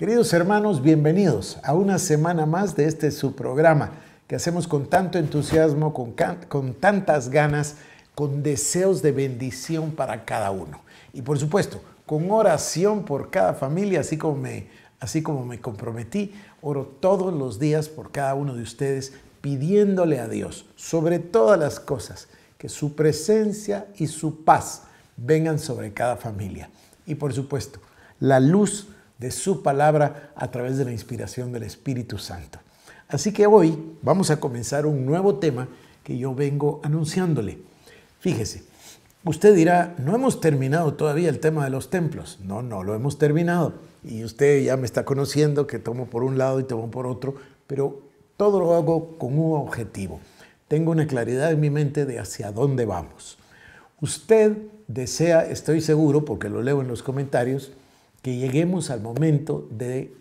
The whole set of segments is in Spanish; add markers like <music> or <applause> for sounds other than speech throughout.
Queridos hermanos, bienvenidos a una semana más de este su programa que hacemos con tanto entusiasmo, con, tantas ganas, con deseos de bendición para cada uno. Y por supuesto, con oración por cada familia, así como me, así como me comprometí, oro todos los días por cada uno de ustedes, pidiéndole a Dios, sobre todas las cosas, que su presencia y su paz vengan sobre cada familia. Y por supuesto, la luz de su palabra a través de la inspiración del Espíritu Santo. Así que hoy vamos a comenzar un nuevo tema que yo vengo anunciándole. Fíjese, usted dirá, no hemos terminado todavía el tema de los templos. No, no lo hemos terminado. Y usted ya me está conociendo que tomo por un lado y tomo por otro, pero todo lo hago con un objetivo. Tengo una claridad en mi mente de hacia dónde vamos. Usted desea, estoy seguro, porque lo leo en los comentarios, que lleguemos al momento de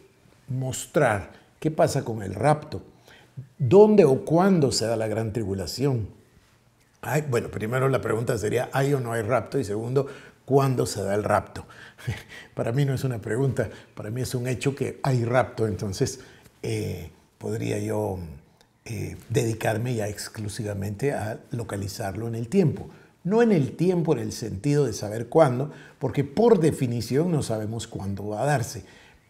mostrar qué pasa con el rapto, dónde o cuándo se da la gran tribulación. bueno, primero la pregunta sería, ¿hay o no hay rapto? Y segundo, ¿cuándo se da el rapto? <laughs> para mí no es una pregunta, para mí es un hecho que hay rapto, entonces eh, podría yo eh, dedicarme ya exclusivamente a localizarlo en el tiempo. No en el tiempo, en el sentido de saber cuándo, porque por definición no sabemos cuándo va a darse,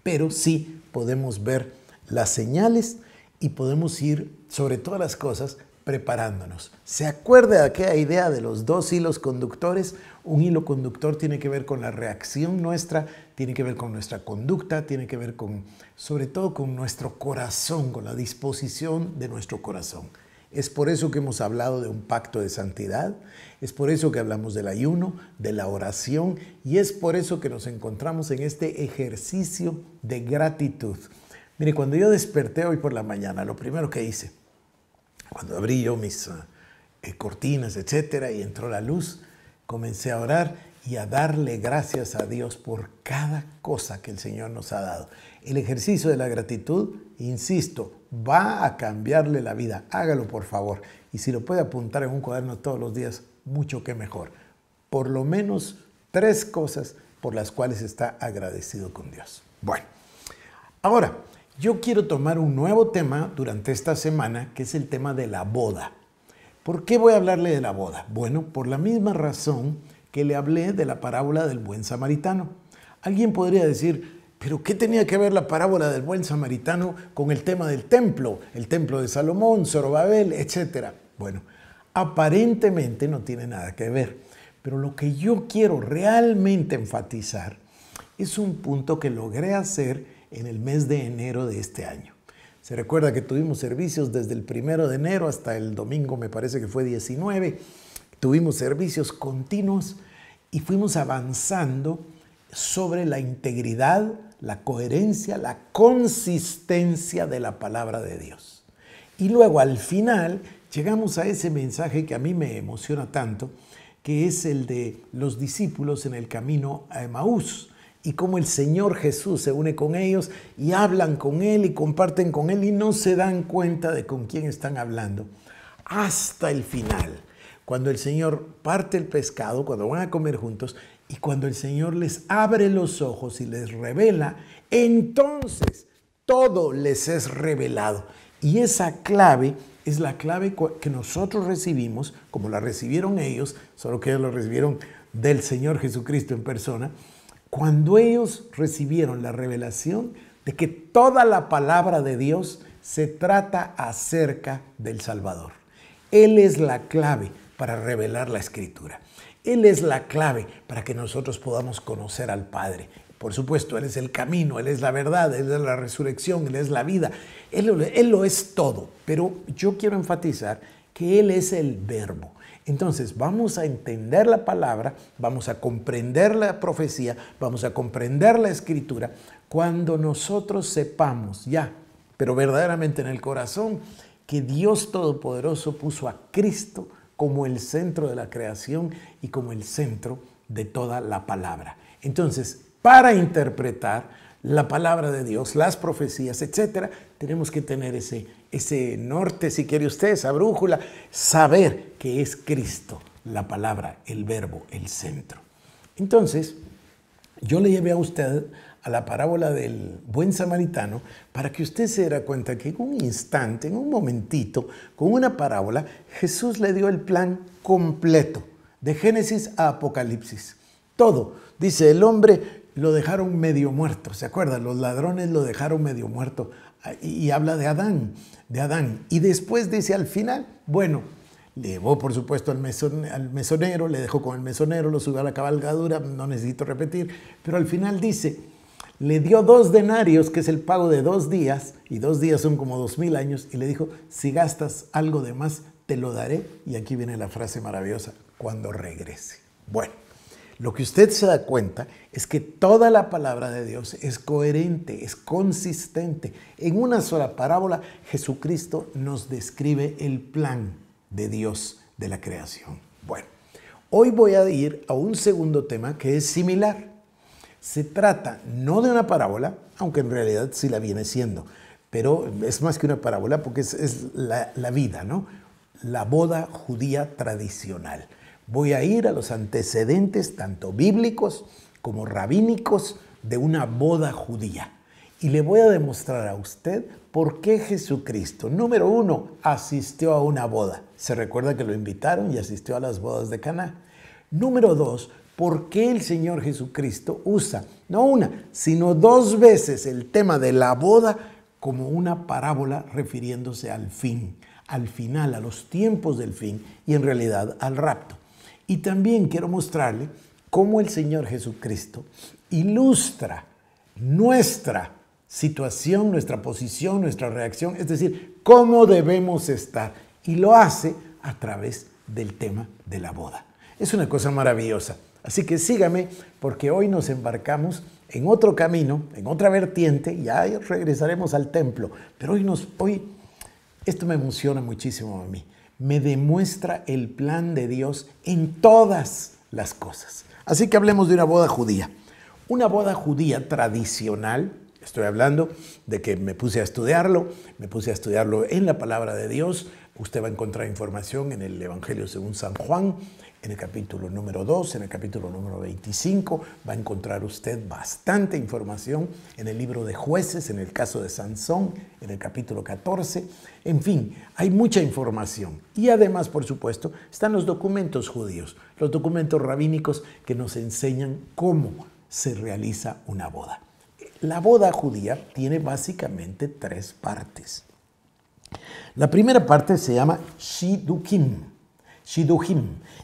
pero sí podemos ver las señales y podemos ir, sobre todas las cosas, preparándonos. ¿Se acuerda de aquella idea de los dos hilos conductores? Un hilo conductor tiene que ver con la reacción nuestra, tiene que ver con nuestra conducta, tiene que ver con, sobre todo, con nuestro corazón, con la disposición de nuestro corazón. Es por eso que hemos hablado de un pacto de santidad, es por eso que hablamos del ayuno, de la oración y es por eso que nos encontramos en este ejercicio de gratitud. Mire, cuando yo desperté hoy por la mañana, lo primero que hice, cuando abrí yo mis ah, eh, cortinas, etcétera, y entró la luz, comencé a orar y a darle gracias a Dios por cada cosa que el Señor nos ha dado. El ejercicio de la gratitud, insisto, va a cambiarle la vida. Hágalo por favor. Y si lo puede apuntar en un cuaderno todos los días, mucho que mejor. Por lo menos tres cosas por las cuales está agradecido con Dios. Bueno, ahora yo quiero tomar un nuevo tema durante esta semana, que es el tema de la boda. ¿Por qué voy a hablarle de la boda? Bueno, por la misma razón que le hablé de la parábola del buen samaritano. Alguien podría decir, pero ¿qué tenía que ver la parábola del buen samaritano con el tema del templo? El templo de Salomón, Zorobabel, etcétera. Bueno, aparentemente no tiene nada que ver. Pero lo que yo quiero realmente enfatizar es un punto que logré hacer en el mes de enero de este año. Se recuerda que tuvimos servicios desde el primero de enero hasta el domingo, me parece que fue 19. Tuvimos servicios continuos y fuimos avanzando sobre la integridad, la coherencia, la consistencia de la palabra de Dios. Y luego al final llegamos a ese mensaje que a mí me emociona tanto, que es el de los discípulos en el camino a Emaús y cómo el Señor Jesús se une con ellos y hablan con Él y comparten con Él y no se dan cuenta de con quién están hablando. Hasta el final, cuando el Señor parte el pescado, cuando van a comer juntos y cuando el Señor les abre los ojos y les revela, entonces todo les es revelado. Y esa clave es la clave que nosotros recibimos, como la recibieron ellos, solo que ellos lo recibieron del Señor Jesucristo en persona, cuando ellos recibieron la revelación de que toda la palabra de Dios se trata acerca del Salvador. Él es la clave para revelar la escritura. Él es la clave para que nosotros podamos conocer al Padre. Por supuesto, Él es el camino, Él es la verdad, Él es la resurrección, Él es la vida, Él, lo es todo. Pero yo quiero enfatizar que Él es el verbo. Entonces vamos a entender la palabra, vamos a comprender la profecía, vamos a comprender la escritura, cuando nosotros sepamos ya, pero verdaderamente en el corazón, que Dios Todopoderoso puso a Cristo como el centro de la creación y como el centro de toda la palabra. Entonces, para interpretar la palabra de Dios, las profecías, etcétera, tenemos que tener ese, ese norte, si quiere usted, esa brújula, saber que es Cristo, la palabra, el verbo, el centro. Entonces, yo le llevé a usted a la parábola del buen samaritano para que usted se dé cuenta que en un instante, en un momentito, con una parábola, Jesús le dio el plan completo, de Génesis a Apocalipsis. Todo. Dice, el hombre lo dejaron medio muerto, ¿se acuerdan? Los ladrones lo dejaron medio muerto. Ah, y habla de Adán, de Adán. Y después dice al final, bueno, llevó por supuesto al, al mesonero, le dejó con el mesonero, lo subió a la cabalgadura, no necesito repetir, pero al final dice, le dio dos denarios, que es el pago de dos días, y dos días son como dos mil años, y le dijo, si gastas algo de más, te lo daré. Y aquí viene la frase maravillosa, cuando regrese. Bueno, lo que usted se da cuenta es que toda la palabra de Dios es coherente, es consistente. En una sola parábola, Jesucristo nos describe el plan de Dios de la creación. Bueno, hoy voy a ir a un segundo tema que es similar se trata no de una parábola, aunque en realidad sí la viene siendo, pero es más que una parábola porque es, la, vida, ¿no? La boda judía tradicional. Voy a ir a los antecedentes, tanto bíblicos como rabínicos, de una boda judía. Y le voy a demostrar a usted por qué Jesucristo, número uno, asistió a una boda. Se recuerda que lo invitaron y asistió a las bodas de cana Número dos, por qué el Señor Jesucristo usa, no una, sino dos veces el tema de la boda como una parábola refiriéndose al fin, al final, a los tiempos del fin y en realidad al rapto. Y también quiero mostrarle cómo el Señor Jesucristo ilustra nuestra situación, nuestra posición, nuestra reacción, es decir, cómo debemos estar. Y lo hace a través del tema de la boda. Es una cosa maravillosa. Así que sígame porque hoy nos embarcamos en otro camino, en otra vertiente, ya regresaremos al templo, pero hoy nos hoy esto me emociona muchísimo a mí. Me demuestra el plan de Dios en todas las cosas. Así que hablemos de una boda judía. Una boda judía tradicional, estoy hablando de que me puse a estudiarlo, me puse a estudiarlo en la palabra de Dios. Usted va a encontrar información en el Evangelio según San Juan, en el capítulo número 2, en el capítulo número 25, va a encontrar usted bastante información en el libro de jueces, en el caso de Sansón, en el capítulo 14. En fin, hay mucha información. Y además, por supuesto, están los documentos judíos, los documentos rabínicos que nos enseñan cómo se realiza una boda. La boda judía tiene básicamente tres partes. La primera parte se llama Shidukim. Shiduhim.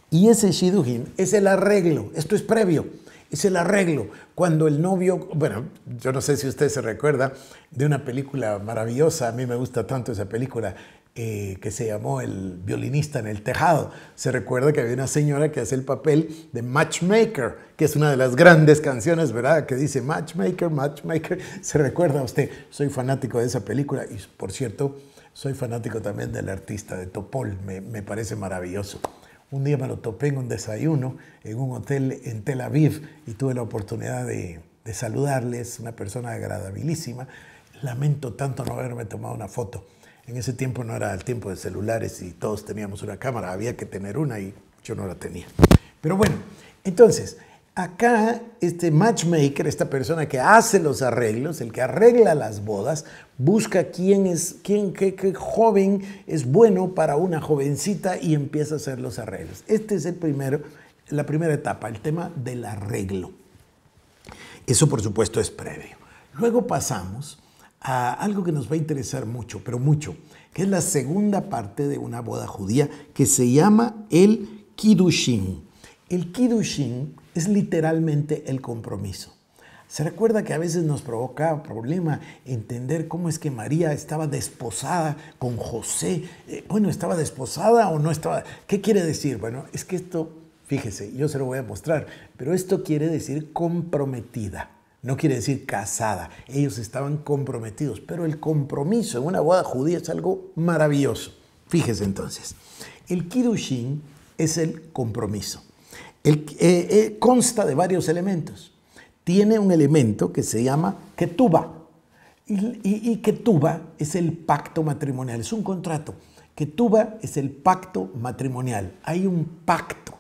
Y ese Shiduhim es el arreglo, esto es previo, es el arreglo. Cuando el novio, bueno, yo no sé si usted se recuerda de una película maravillosa, a mí me gusta tanto esa película, eh, que se llamó El violinista en el tejado. Se recuerda que había una señora que hace el papel de Matchmaker, que es una de las grandes canciones, ¿verdad? Que dice Matchmaker, Matchmaker. Se recuerda usted, soy fanático de esa película y por cierto, soy fanático también del artista de Topol, me, parece maravilloso. Un día me lo topé en un desayuno en un hotel en Tel Aviv y tuve la oportunidad de, de saludarles, una persona agradabilísima. Lamento tanto no haberme tomado una foto. En ese tiempo no era el tiempo de celulares y todos teníamos una cámara, había que tener una y yo no la tenía. Pero bueno, entonces, Acá este matchmaker, esta persona que hace los arreglos, el que arregla las bodas, busca quién es, quién, qué, joven es bueno para una jovencita y empieza a hacer los arreglos. Este es el primero, la primera etapa, el tema del arreglo. Eso por supuesto es previo. Luego pasamos a algo que nos va a interesar mucho, pero mucho, que es la segunda parte de una boda judía que se llama el kiddushin. El kiddushin es literalmente el compromiso. Se recuerda que a veces nos provoca problema entender cómo es que María estaba desposada con José. Eh, bueno, ¿estaba desposada o no estaba? ¿Qué quiere decir? Bueno, es que esto, fíjese, yo se lo voy a mostrar, pero esto quiere decir comprometida. No quiere decir casada. Ellos estaban comprometidos, pero el compromiso en una boda judía es algo maravilloso. Fíjese entonces, el kiddushin es el compromiso. Eh, eh, consta de varios elementos. Tiene un elemento que se llama ketuba. Y, y, y ketuba es el pacto matrimonial, es un contrato. Ketuba es el pacto matrimonial. Hay un pacto.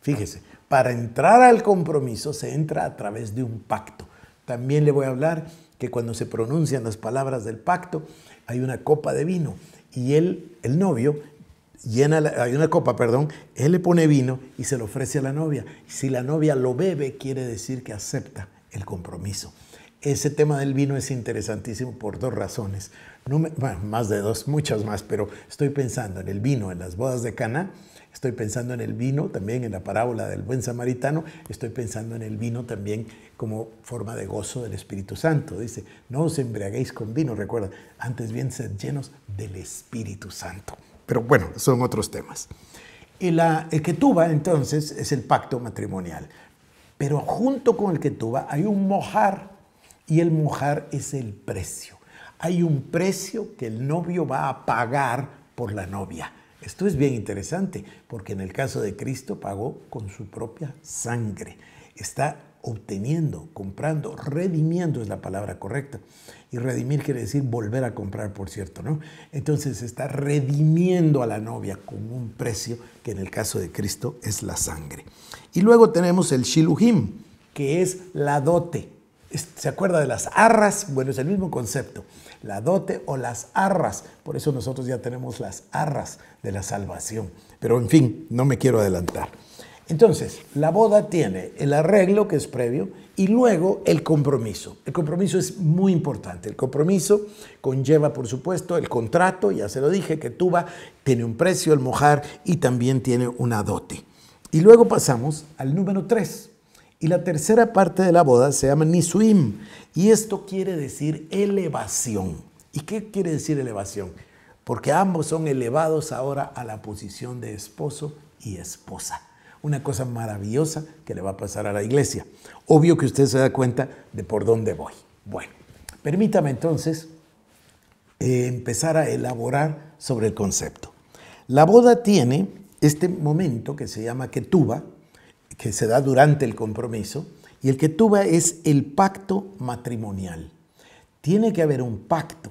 Fíjese, para entrar al compromiso se entra a través de un pacto. También le voy a hablar que cuando se pronuncian las palabras del pacto hay una copa de vino y él, el novio, llena hay una copa, perdón, él le pone vino y se lo ofrece a la novia. Si la novia lo bebe, quiere decir que acepta el compromiso. Ese tema del vino es interesantísimo por dos razones. No más de dos, muchas más, pero estoy pensando en el vino en las bodas de Cana, estoy pensando en el vino también en la parábola del buen samaritano, estoy pensando en el vino también como forma de gozo del Espíritu Santo. Dice, no os embriaguéis con vino, recuerda, antes bien sed llenos del Espíritu Santo. Pero bueno, son otros temas. Y la, el ketuba, entonces, es el pacto matrimonial. Pero junto con el ketuba hay un mojar, y el mojar es el precio. Hay un precio que el novio va a pagar por la novia. Esto es bien interesante, porque en el caso de Cristo pagó con su propia sangre. Está obteniendo, comprando, redimiendo es la palabra correcta. Y redimir quiere decir volver a comprar, por cierto, ¿no? Entonces está redimiendo a la novia con un precio que en el caso de Cristo es la sangre. Y luego tenemos el Shilujim, que es la dote. ¿Se acuerda de las arras? Bueno, es el mismo concepto. La dote o las arras. Por eso nosotros ya tenemos las arras de la salvación. Pero en fin, no me quiero adelantar. Entonces, la boda tiene el arreglo que es previo y luego el compromiso. El compromiso es muy importante. El compromiso conlleva, por supuesto, el contrato, ya se lo dije, que Tuba tiene un precio, el mojar y también tiene una dote. Y luego pasamos al número tres. Y la tercera parte de la boda se llama Nisuim. Y esto quiere decir elevación. ¿Y qué quiere decir elevación? Porque ambos son elevados ahora a la posición de esposo y esposa una cosa maravillosa que le va a pasar a la iglesia. Obvio que usted se da cuenta de por dónde voy. Bueno, permítame entonces eh, empezar a elaborar sobre el concepto. La boda tiene este momento que se llama ketuba, que se da durante el compromiso, y el ketuba es el pacto matrimonial. Tiene que haber un pacto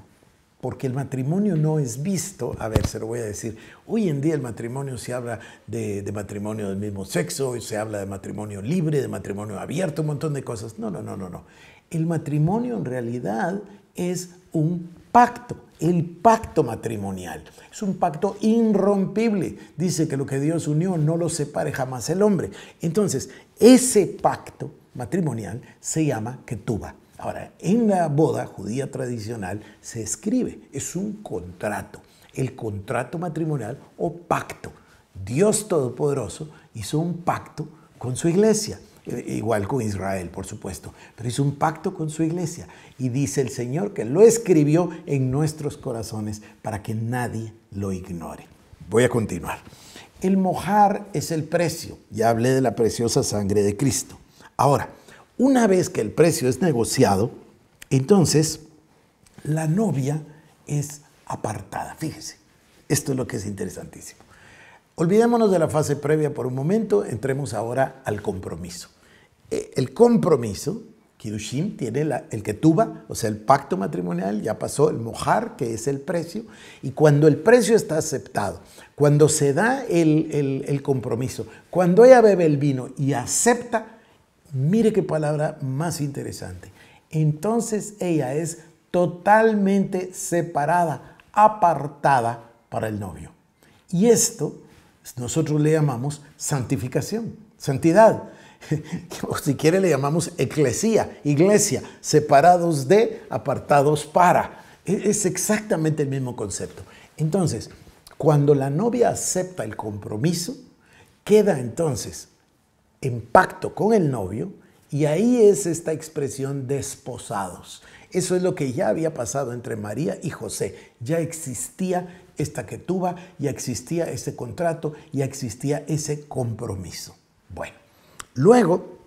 porque el matrimonio no es visto, a ver, se lo voy a decir, hoy en día el matrimonio se habla de, matrimonio del mismo sexo, se habla de matrimonio libre, de matrimonio abierto, un montón de cosas. No, no, no, no, no. El matrimonio en realidad es un pacto, el pacto matrimonial. Es un pacto irrompible. Dice que lo que Dios unió no lo separe jamás el hombre. Entonces, ese pacto matrimonial se llama ketuba. Ahora, en la boda judía tradicional se escribe, es un contrato, el contrato matrimonial o pacto. Dios Todopoderoso hizo un pacto con su iglesia, eh, igual con Israel, por supuesto, pero hizo un pacto con su iglesia y dice el Señor que lo escribió en nuestros corazones para que nadie lo ignore. Voy a continuar. El mojar es el precio, ya hablé de la preciosa sangre de Cristo. Ahora, una vez que el precio es negociado, entonces la novia es apartada. Fíjese, esto es lo que es interesantísimo. Olvidémonos de la fase previa por un momento, entremos ahora al compromiso. E, el compromiso, Kirushin, tiene el que tuva, o sea, el pacto matrimonial, ya pasó el mojar, que es el precio, y cuando el precio está aceptado, cuando se da el compromiso, cuando ella bebe el vino y acepta, Mire qué palabra más interesante. Entonces ella es totalmente separada, apartada para el novio. Y esto nosotros le llamamos santificación, santidad. <laughs> O si quiere le llamamos eclesía, iglesia, separados de, apartados para. E-, es exactamente el mismo concepto. Entonces, cuando la novia acepta el compromiso, queda entonces en pacto con el novio y ahí es esta expresión desposados. Eso es lo que ya había pasado entre María y José. Ya existía esta quetuba, ya existía ese contrato, ya existía ese compromiso. Bueno, luego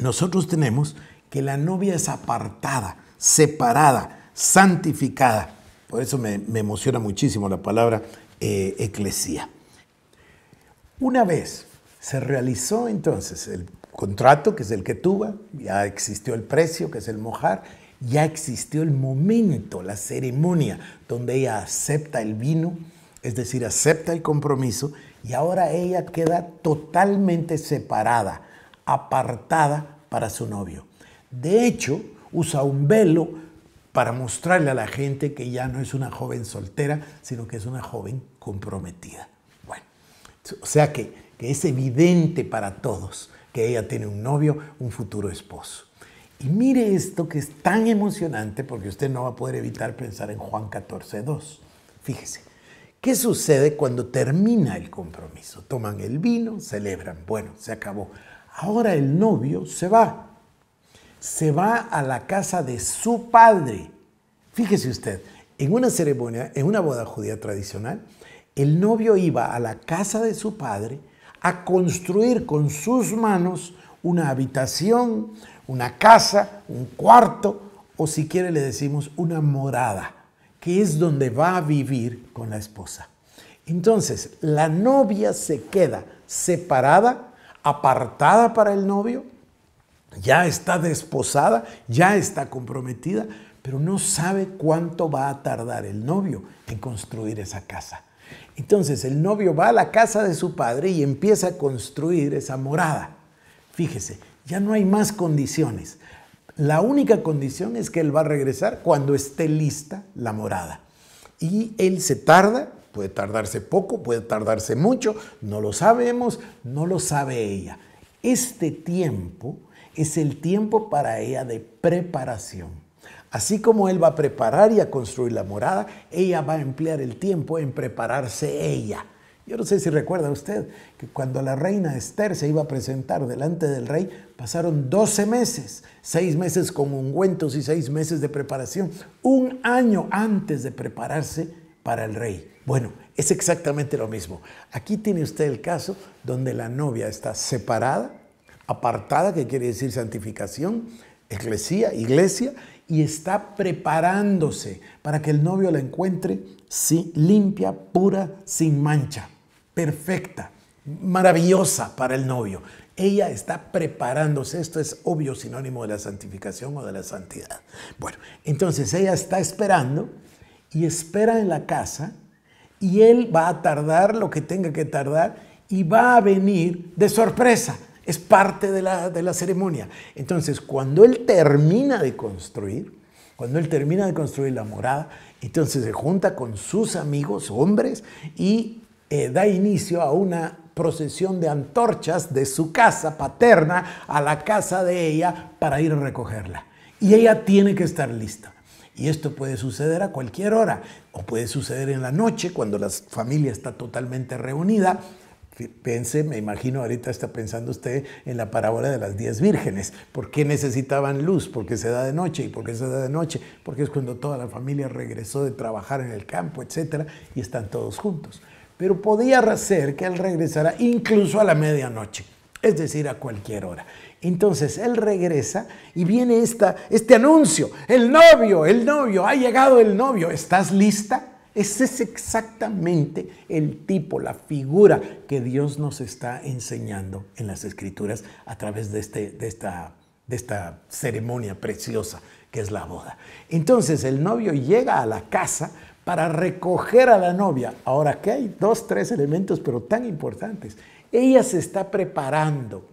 nosotros tenemos que la novia es apartada, separada, santificada. Por eso me, emociona muchísimo la palabra eh, eclesía. Una vez se realizó entonces el contrato, que es el que tuvo, ya existió el precio, que es el mojar, ya existió el momento, la ceremonia, donde ella acepta el vino, es decir, acepta el compromiso, y ahora ella queda totalmente separada, apartada para su novio. De hecho, usa un velo para mostrarle a la gente que ya no es una joven soltera, sino que es una joven comprometida. Bueno, o sea que que es evidente para todos que ella tiene un novio, un futuro esposo. Y mire esto que es tan emocionante porque usted no va a poder evitar pensar en Juan 14, 2. Fíjese, ¿qué sucede cuando termina el compromiso? Toman el vino, celebran, bueno, se acabó. Ahora el novio se va, se va a la casa de su padre. Fíjese usted, en una ceremonia, en una boda judía tradicional, el novio iba a la casa de su padre a construir con sus manos una habitación, una casa, un cuarto o si quiere le decimos una morada, que es donde va a vivir con la esposa. Entonces, la novia se queda separada, apartada para el novio, ya está desposada, ya está comprometida, pero no sabe cuánto va a tardar el novio en construir esa casa. Entonces el novio va a la casa de su padre y empieza a construir esa morada. Fíjese, ya no hay más condiciones. La única condición es que él va a regresar cuando esté lista la morada. Y él se tarda, puede tardarse poco, puede tardarse mucho, no lo sabemos, no lo sabe ella. Este tiempo es el tiempo para ella de preparación. Así como Él va a preparar y a construir la morada, ella va a emplear el tiempo en prepararse ella. Yo no sé si recuerda usted que cuando la reina Esther se iba a presentar delante del rey, pasaron 12 meses, 6 meses con ungüentos y 6 meses de preparación, un año antes de prepararse para el rey. Bueno, es exactamente lo mismo. Aquí tiene usted el caso donde la novia está separada, apartada, que quiere decir santificación, iglesia, iglesia, y está preparándose para que el novio la encuentre sí, limpia, pura, sin mancha, perfecta, maravillosa para el novio. Ella está preparándose, esto es obvio sinónimo de la santificación o de la santidad. Bueno, entonces ella está esperando y espera en la casa y él va a tardar lo que tenga que tardar y va a venir de sorpresa es parte de la, ceremonia. Entonces, cuando él termina de construir, cuando él termina de construir la morada, entonces se junta con sus amigos, hombres, y eh, da inicio a una procesión de antorchas de su casa paterna a la casa de ella para ir a recogerla. Y ella tiene que estar lista. Y esto puede suceder a cualquier hora, o puede suceder en la noche, cuando la familia está totalmente reunida, Pense, me imagino ahorita está pensando usted en la parábola de las diez vírgenes. ¿Por qué necesitaban luz? Porque se da de noche. ¿Y porque se da de noche? Porque es cuando toda la familia regresó de trabajar en el campo, etcétera, y están todos juntos. Pero podía ser que él regresara incluso a la medianoche, es decir, a cualquier hora. Entonces él regresa y viene esta, este anuncio: el novio, el novio, ha llegado el novio, ¿estás lista? Ese es exactamente el tipo, la figura que Dios nos está enseñando en las Escrituras a través de, este, de, esta, de esta ceremonia preciosa que es la boda. Entonces el novio llega a la casa para recoger a la novia. Ahora, que hay dos, tres elementos, pero tan importantes. Ella se está preparando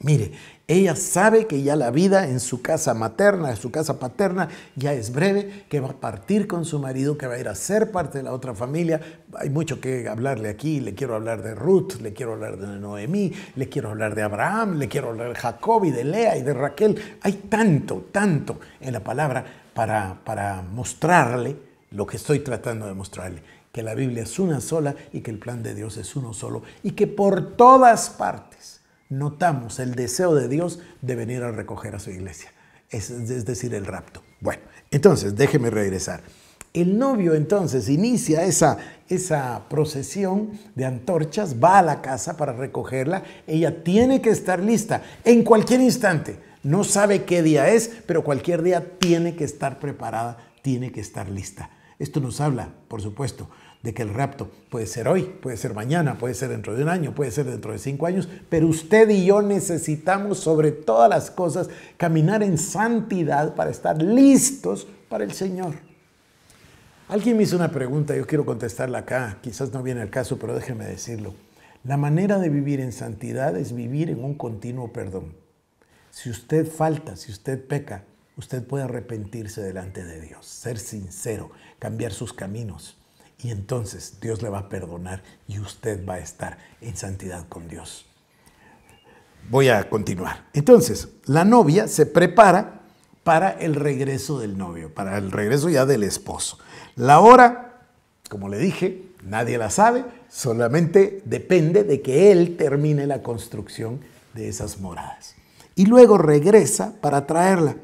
Mire, ella sabe que ya la vida en su casa materna, en su casa paterna, ya es breve, que va a partir con su marido, que va a ir a ser parte de la otra familia. Hay mucho que hablarle aquí. Le quiero hablar de Ruth, le quiero hablar de Noemí, le quiero hablar de Abraham, le quiero hablar de Jacob y de Lea y de Raquel. Hay tanto, tanto en la palabra para, mostrarle lo que estoy tratando de mostrarle que la Biblia es una sola y que el plan de Dios es uno solo y que por todas partes notamos el deseo de Dios de venir a recoger a su iglesia, es, decir, el rapto. Bueno, entonces déjeme regresar. El novio entonces inicia esa, esa procesión de antorchas, va a la casa para recogerla, ella tiene que estar lista en cualquier instante, no sabe qué día es, pero cualquier día tiene que estar preparada, tiene que estar lista. Esto nos habla, por supuesto, de que el rapto puede ser hoy, puede ser mañana, puede ser dentro de un año, puede ser dentro de cinco años, pero usted y yo necesitamos sobre todas las cosas caminar en santidad para estar listos para el Señor. Alguien me hizo una pregunta, yo quiero contestarla acá, quizás no viene el caso, pero déjeme decirlo. La manera de vivir en santidad es vivir en un continuo perdón. Si usted falta, si usted peca, usted puede arrepentirse delante de Dios, ser sincero, cambiar sus caminos y entonces Dios le va a perdonar y usted va a estar en santidad con Dios. Voy a continuar. Entonces, la novia se prepara para el regreso del novio, para el regreso ya del esposo. La hora, como le dije, nadie la sabe, solamente depende de que él termine la construcción de esas moradas. Y luego regresa para traerla.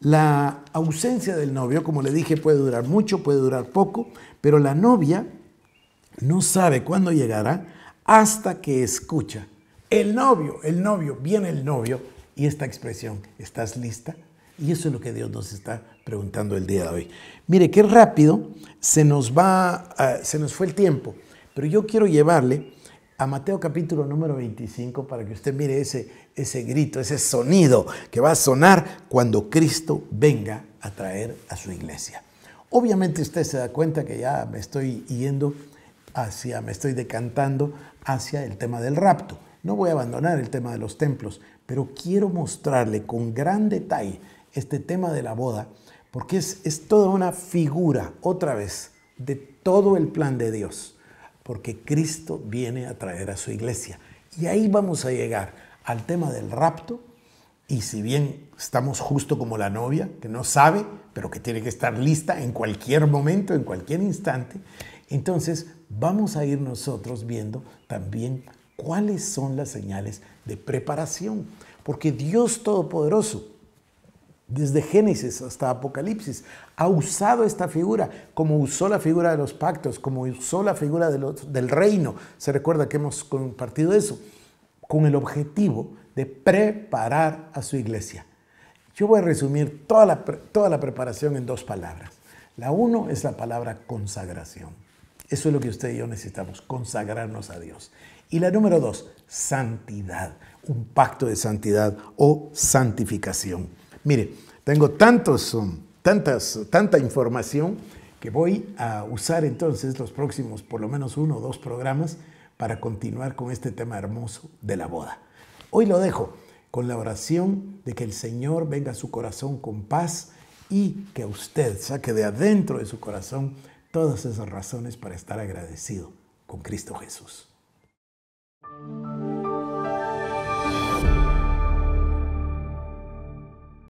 La ausencia del novio, como le dije, puede durar mucho, puede durar poco, pero la novia no sabe cuándo llegará hasta que escucha. El novio, el novio, viene el novio y esta expresión, ¿estás lista? Y eso es lo que Dios nos está preguntando el día de hoy. Mire, qué rápido se nos va, ah, se nos fue el tiempo, pero yo quiero llevarle a Mateo capítulo número 25 para que usted mire ese, ese grito, ese sonido que va a sonar cuando Cristo venga a traer a su iglesia. Obviamente usted se da cuenta que ya me estoy yendo hacia, me estoy decantando hacia el tema del rapto. No voy a abandonar el tema de los templos, pero quiero mostrarle con gran detalle este tema de la boda, porque es, es toda una figura, otra vez, de todo el plan de Dios, porque Cristo viene a traer a su iglesia. Y ahí vamos a llegar al tema del rapto y si bien estamos justo como la novia, que no sabe, pero que tiene que estar lista en cualquier momento, en cualquier instante, entonces vamos a ir nosotros viendo también cuáles son las señales de preparación. Porque Dios Todopoderoso, desde Génesis hasta Apocalipsis, ha usado esta figura, como usó la figura de los pactos, como usó la figura del reino. Se recuerda que hemos compartido eso, con el objetivo de preparar a su iglesia. Yo voy a resumir toda la, preparación en dos palabras. La uno es la palabra consagración. Eso es lo que usted y yo necesitamos, consagrarnos a Dios. Y la número dos, santidad, un pacto de santidad o santificación. Mire, tengo tantos, um, tantas, tanta información que voy a usar entonces los próximos, por lo menos uno o dos programas, para continuar con este tema hermoso de la boda. Hoy lo dejo con la oración de que el Señor venga a su corazón con paz y que usted saque de adentro de su corazón todas esas razones para estar agradecido con Cristo Jesús.